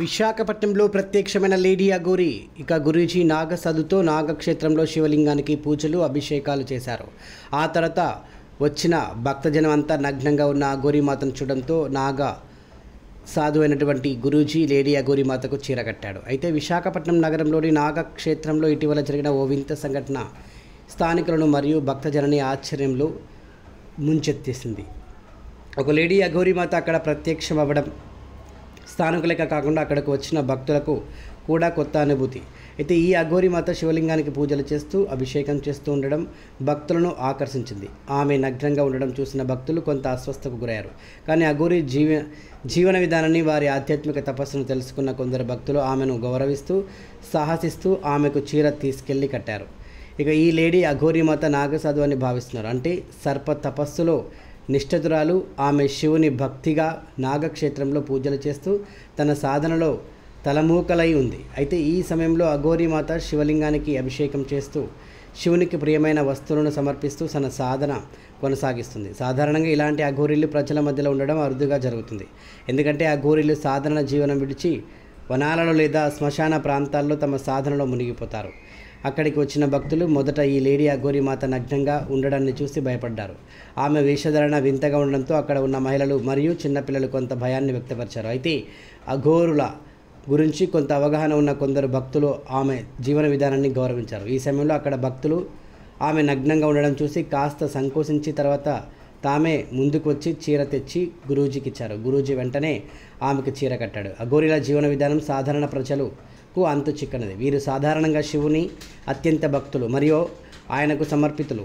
విశాఖపట్నంలో ప్రత్యక్షమైన లేడీ అగోరి ఇక గురూజీ నాగసదుతో నాగక్షేత్రంలో శివలింగానికి పూజలు అభిషేకాలు చేశారు ఆ తర్వాత వచ్చిన భక్తజనం అంతా నగ్నంగా ఉన్న అగోరి మాతను చూడడంతో నాగ సాధు అయినటువంటి గురూజీ లేడీ అగోరి మాతకు చీరగట్టాడు అయితే విశాఖపట్నం నగరంలోని నాగక్షేత్రంలో ఇటీవల జరిగిన ఓ వింత సంఘటన స్థానికులను మరియు భక్తజనని ఆశ్చర్యంలో ముంచెత్తేసింది ఒక లేడీ అఘోరి మాత అక్కడ ప్రత్యక్షం అవ్వడం స్థానికులకే కాకుండా అక్కడికి వచ్చిన భక్తులకు కూడా కొత్త అనుభూతి అయితే ఈ అఘోరి మాత శివలింగానికి పూజలు చేస్తూ అభిషేకం చేస్తూ ఉండడం భక్తులను ఆకర్షించింది ఆమె నగ్నంగా ఉండడం చూసిన భక్తులు కొంత అస్వస్థకు గురయ్యారు కానీ అఘోరి జీవ జీవన విధానాన్ని వారి ఆధ్యాత్మిక తపస్సును తెలుసుకున్న కొందరు భక్తులు ఆమెను గౌరవిస్తూ సాహసిస్తూ ఆమెకు చీర తీసుకెళ్లి కట్టారు ఇక ఈ లేడీ అఘోరి మాత నాగసాధు అని భావిస్తున్నారు అంటే సర్ప తపస్సులో నిష్ఠతురాలు ఆమె శివుని భక్తిగా నాగక్షేత్రంలో పూజలు చేస్తూ తన సాధనలో తలమూకలై ఉంది అయితే ఈ సమయంలో మాత శివలింగానికి అభిషేకం చేస్తూ శివునికి ప్రియమైన వస్తువులను సమర్పిస్తూ తన సాధన కొనసాగిస్తుంది సాధారణంగా ఇలాంటి అఘోరీలు ప్రజల మధ్యలో ఉండడం అరుదుగా జరుగుతుంది ఎందుకంటే అఘోరీలు సాధారణ జీవనం విడిచి వనాలలో లేదా శ్మశాన ప్రాంతాల్లో తమ సాధనలో మునిగిపోతారు అక్కడికి వచ్చిన భక్తులు మొదట ఈ లేడీ అఘోరిమాత నగ్నంగా ఉండడాన్ని చూసి భయపడ్డారు ఆమె వేషధారణ వింతగా ఉండడంతో అక్కడ ఉన్న మహిళలు మరియు చిన్నపిల్లలు కొంత భయాన్ని వ్యక్తపరిచారు అయితే అఘోరుల గురించి కొంత అవగాహన ఉన్న కొందరు భక్తులు ఆమె జీవన విధానాన్ని గౌరవించారు ఈ సమయంలో అక్కడ భక్తులు ఆమె నగ్నంగా ఉండడం చూసి కాస్త సంకోచించి తర్వాత తామే ముందుకు వచ్చి చీర తెచ్చి గురూజీకి ఇచ్చారు గురూజీ వెంటనే ఆమెకు చీర కట్టాడు అఘోరిల జీవన విధానం సాధారణ ప్రజలు కు అంతు చిక్కనది వీరు సాధారణంగా శివుని అత్యంత భక్తులు మరియు ఆయనకు సమర్పితులు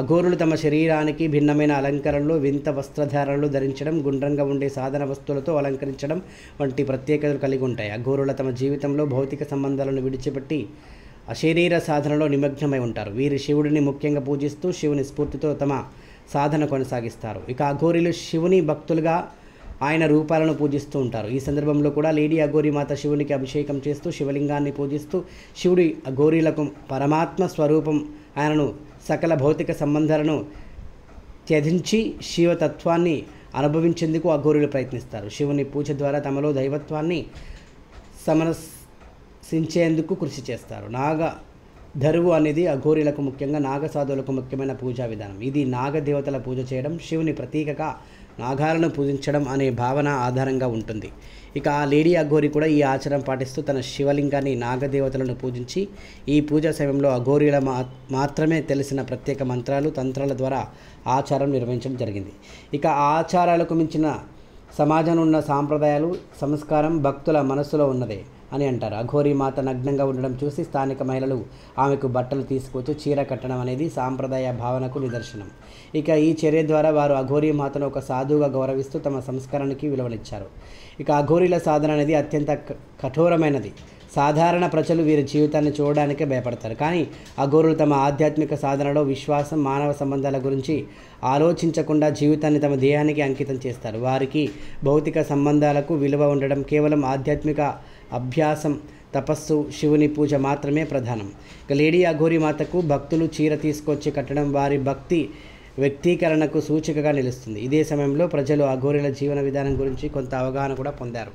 అఘోరులు తమ శరీరానికి భిన్నమైన అలంకరణలు వింత వస్త్రధారణలు ధరించడం గుండ్రంగా ఉండే సాధన వస్తువులతో అలంకరించడం వంటి ప్రత్యేకతలు కలిగి ఉంటాయి అఘోరుల తమ జీవితంలో భౌతిక సంబంధాలను విడిచిపెట్టి అశరీర సాధనలో నిమగ్నమై ఉంటారు వీరు శివుడిని ముఖ్యంగా పూజిస్తూ శివుని స్ఫూర్తితో తమ సాధన కొనసాగిస్తారు ఇక అఘోరులు శివుని భక్తులుగా ఆయన రూపాలను పూజిస్తూ ఉంటారు ఈ సందర్భంలో కూడా లేడీ అఘోరి మాత శివునికి అభిషేకం చేస్తూ శివలింగాన్ని పూజిస్తూ శివుడి అఘోరీలకు పరమాత్మ స్వరూపం ఆయనను సకల భౌతిక సంబంధాలను త్యజించి శివతత్వాన్ని అనుభవించేందుకు అఘోరులు ప్రయత్నిస్తారు శివుని పూజ ద్వారా తమలో దైవత్వాన్ని సమరసించేందుకు కృషి చేస్తారు నాగ ధరువు అనేది అఘోరీలకు ముఖ్యంగా నాగసాధువులకు ముఖ్యమైన పూజా విధానం ఇది నాగదేవతల పూజ చేయడం శివుని ప్రతీకగా నాగాలను పూజించడం అనే భావన ఆధారంగా ఉంటుంది ఇక ఆ లేడీ అఘోరి కూడా ఈ ఆచారం పాటిస్తూ తన శివలింగాన్ని నాగదేవతలను పూజించి ఈ పూజా సమయంలో అఘోరీల మాత్రమే తెలిసిన ప్రత్యేక మంత్రాలు తంత్రాల ద్వారా ఆచారం నిర్వహించడం జరిగింది ఇక ఆచారాలకు మించిన సమాజంలో ఉన్న సాంప్రదాయాలు సంస్కారం భక్తుల మనస్సులో ఉన్నదే అని అంటారు అఘోరి మాత నగ్నంగా ఉండడం చూసి స్థానిక మహిళలు ఆమెకు బట్టలు తీసుకొచ్చి చీర కట్టడం అనేది సాంప్రదాయ భావనకు నిదర్శనం ఇక ఈ చర్య ద్వారా వారు అఘోరి మాతను ఒక సాధువుగా గౌరవిస్తూ తమ సంస్కరణకి విలువనిచ్చారు ఇక అఘోరీల సాధన అనేది అత్యంత కఠోరమైనది సాధారణ ప్రజలు వీరి జీవితాన్ని చూడడానికే భయపడతారు కానీ అఘోరులు తమ ఆధ్యాత్మిక సాధనలో విశ్వాసం మానవ సంబంధాల గురించి ఆలోచించకుండా జీవితాన్ని తమ దేహానికి అంకితం చేస్తారు వారికి భౌతిక సంబంధాలకు విలువ ఉండడం కేవలం ఆధ్యాత్మిక అభ్యాసం తపస్సు శివుని పూజ మాత్రమే ప్రధానం ఇక లేడీ అఘోరి మాతకు భక్తులు చీర తీసుకొచ్చి కట్టడం వారి భక్తి వ్యక్తీకరణకు సూచికగా నిలుస్తుంది ఇదే సమయంలో ప్రజలు అఘోరిల జీవన విధానం గురించి కొంత అవగాహన కూడా పొందారు